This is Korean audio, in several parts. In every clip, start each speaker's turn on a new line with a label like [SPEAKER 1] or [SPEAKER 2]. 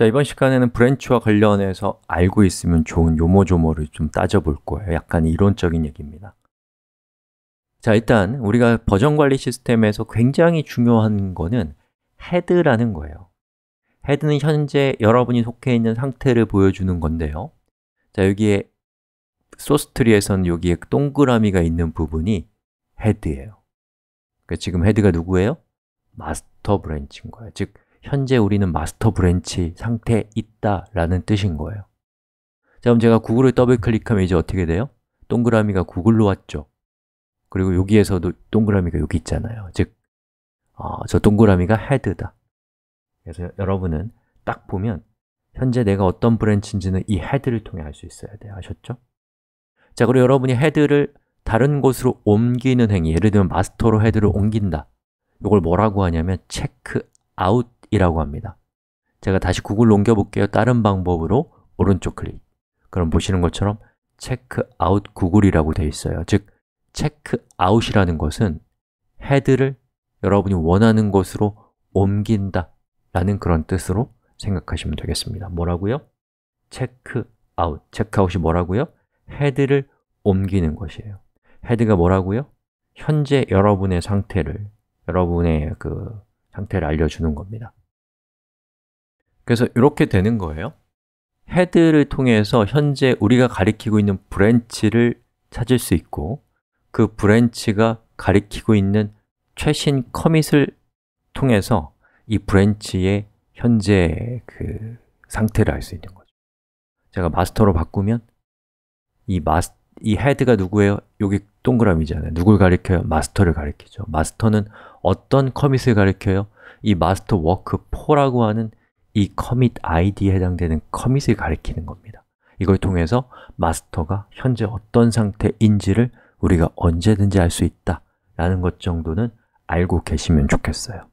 [SPEAKER 1] 자, 이번 시간에는 브랜치와 관련해서 알고 있으면 좋은 요모조모를 좀 따져볼 거예요 약간 이론적인 얘기입니다 자, 일단 우리가 버전 관리 시스템에서 굉장히 중요한 거는 헤드라는 거예요 헤드는 현재 여러분이 속해 있는 상태를 보여주는 건데요 자, 여기에 소스트리에서는 여기에 동그라미가 있는 부분이 헤드예요 그러니까 지금 헤드가 누구예요? 마스터 브랜치인 거예요 즉, 현재 우리는 마스터 브랜치 상태에 있다라는 뜻인 거예요 자, 그럼 제가 구글을 더블 클릭하면 이제 어떻게 돼요? 동그라미가 구글로 왔죠 그리고 여기에서도 동그라미가 여기 있잖아요 즉, 어, 저 동그라미가 헤드다 그래서 여러분은 딱 보면 현재 내가 어떤 브랜치인지는 이 헤드를 통해 알 수 있어야 돼요 아셨죠? 자, 그리고 여러분이 헤드를 다른 곳으로 옮기는 행위 예를 들면 마스터로 헤드를 옮긴다 이걸 뭐라고 하냐면 체크아웃 이라고 합니다 제가 다시 구글 옮겨볼게요 다른 방법으로 오른쪽 클릭 그럼 보시는 것처럼 checkout 구글이라고 되어 있어요 즉, checkout이라는 것은 헤드를 여러분이 원하는 곳으로 옮긴다 라는 그런 뜻으로 생각하시면 되겠습니다 뭐라고요? checkout, checkout이 뭐라고요? 헤드를 옮기는 것이에요 헤드가 뭐라고요? 현재 여러분의 상태를, 여러분의 그 상태를 알려주는 겁니다 그래서 이렇게 되는 거예요 헤드를 통해서 현재 우리가 가리키고 있는 브랜치를 찾을 수 있고 그 브랜치가 가리키고 있는 최신 커밋을 통해서 이 브랜치의 현재 그 상태를 알 수 있는 거죠 제가 마스터로 바꾸면 이 마스 이 헤드가 누구예요? 여기 동그라미잖아요 누굴 가리켜요? 마스터를 가리키죠 마스터는 어떤 커밋을 가리켜요? 이 마스터 워크 4라고 하는 이 commit id에 해당되는 commit을 가리키는 겁니다 이걸 통해서 마스터가 현재 어떤 상태인지를 우리가 언제든지 알 수 있다 라는 것 정도는 알고 계시면 좋겠어요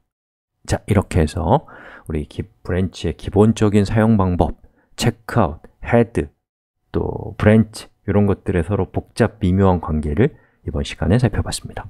[SPEAKER 1] 자, 이렇게 해서 우리 기, 브랜치의 기본적인 사용 방법 체크아웃, 헤드, 또 브랜치 이런 것들의 서로 복잡 미묘한 관계를 이번 시간에 살펴봤습니다